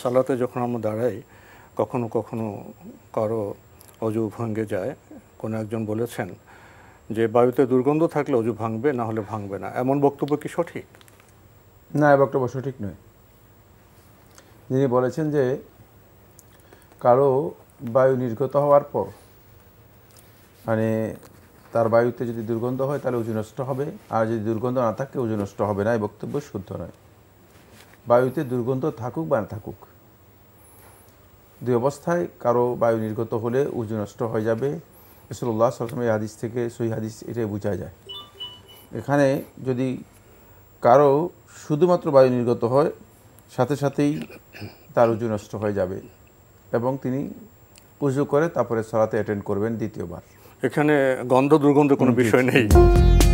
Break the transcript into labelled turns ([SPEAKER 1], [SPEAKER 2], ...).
[SPEAKER 1] সালাতে যখন আমরা দাঁড়াই কখনো কখনো কারো অজু ভাঙ্গে যায় কোনো একজন বলেছেন যে বায়ুতে দুর্গন্ধ থাকলে অজু ভাঙবে না হলে ভাঙবে না এমন বক্তব্য কি সঠিক
[SPEAKER 2] না এ বক্তব্য সঠিক নয়
[SPEAKER 3] যিনি বলেছেন যে কারো বায়ু নির্গত হওয়ার পর মানে তার বায়ুতে যদি দুর্গন্ধ হয় তাহলে উজু নষ্ট হবে আর যদি দুর্গন্ধ না থাকে উজু নষ্ট হবে না এই বক্তব্য শুদ্ধ নয় বায়ুতে দুর্গন্ধ থাকুক বা না থাকুক দুই অবস্থায় কারো বায়ু নির্গত হলে উজু নষ্ট হয়ে যাবে রসুল্লাহ সবসময় হাদিস থেকে সই হাদিস এটাই বোঝা যায় এখানে যদি কারো শুধুমাত্র বায়ু নির্গত হয় সাথে সাথেই তার উজু নষ্ট হয়ে যাবে এবং তিনি উজু করে তারপরে সরাতে অ্যাটেন্ড করবেন দ্বিতীয়বার
[SPEAKER 1] এখানে গন্ধ দুর্গন্ধ কোনো বিষয় নেই